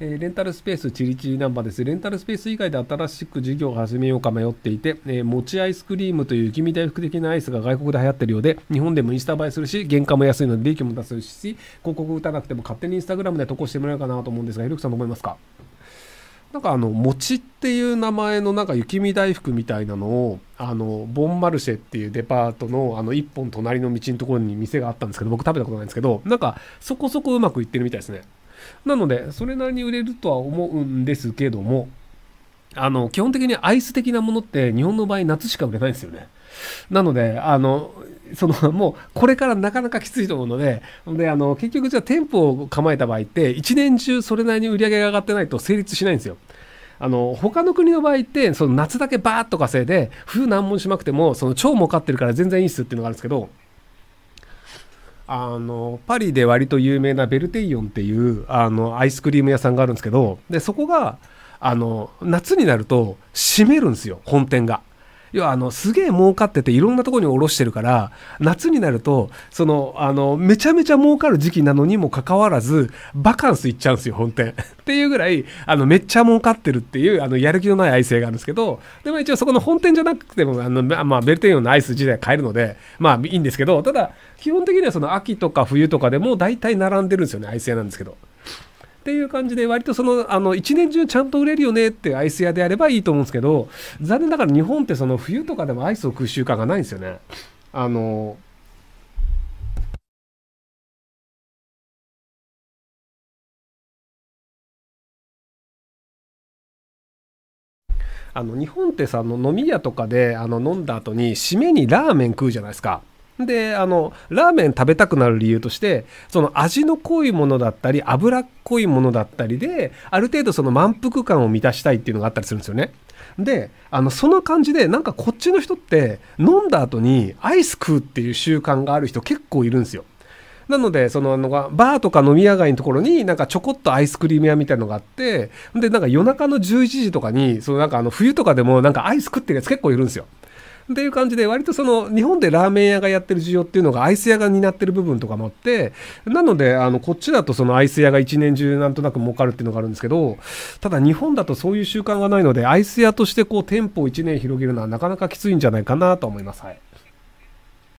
えー、レンタルスペースチリチリナンバーです。レンタルスペース以外で新しく事業を始めようか迷っていて、えー、餅アイスクリームという雪見大福的なアイスが外国で流行ってるようで、日本でもインスタ映えするし、原価も安いので利益も出せるし、広告打たなくても勝手にインスタグラムで投稿してもらえるかなと思うんですが、ひろきさんどう思いますかなんかあの、餅っていう名前のなんか雪見大福みたいなのを、あの、ボンマルシェっていうデパートのあの一本隣の道のところに店があったんですけど、僕食べたことないんですけど、なんかそこそこうまくいってるみたいですね。なので、それなりに売れるとは思うんですけども、あの、基本的にアイス的なものって日本の場合夏しか売れないんですよね。なので、あの、そのもうこれからなかなかきついと思うのでであの結局じゃあ店舗を構えた場合って1年中それなりに売り上げが上がってないと成立しないんですよ。あの他の国の場合ってその夏だけバーッと稼いで冬難問しなくてもその超儲かってるから全然いいっすっていうのがあるんですけどあのパリで割と有名なベルテイヨンっていうあのアイスクリーム屋さんがあるんですけどでそこがあの夏になると閉めるんですよ本店が。要はあのすげえ儲かってていろんなところに卸してるから夏になるとそのあのめちゃめちゃ儲かる時期なのにもかかわらずバカンス行っちゃうんですよ本店 っていうぐらいあのめっちゃ儲かってるっていうあのやる気のない愛性があるんですけどでも一応そこの本店じゃなくてもあの、まあ、ベルテンのアイス自体買えるのでまあいいんですけどただ基本的にはその秋とか冬とかでも大体並んでるんですよね愛性なんですけど。っていう感じで割とそのあの一年中ちゃんと売れるよねってアイス屋でやればいいと思うんですけど残念ながら日本ってその冬とかでもアイスを食う習慣がないんですよね。あのあの日本ってさあの飲み屋とかであの飲んだ後に締めにラーメン食うじゃないですか。であのラーメン食べたくなる理由としてその味の濃いものだったり脂っこいものだったりである程度その満腹感を満たしたいっていうのがあったりするんですよね。であのその感じでなんかこっちの人って飲んだ後にアイス食うっていう習慣がある人結構いるんですよ。なので、その、あの、バーとか飲み屋街のところになんかちょこっとアイスクリーム屋みたいなのがあって、で、なんか夜中の11時とかに、そのなんかあの冬とかでもなんかアイス食ってるやつ結構いるんですよ。っていう感じで、割とその、日本でラーメン屋がやってる需要っていうのが、アイス屋が担ってる部分とかもあって、なので、あの、こっちだとそのアイス屋が一年中なんとなく儲かるっていうのがあるんですけど、ただ日本だとそういう習慣がないので、アイス屋としてこう、店舗を一年広げるのはなかなかきついんじゃないかなと思います。はい。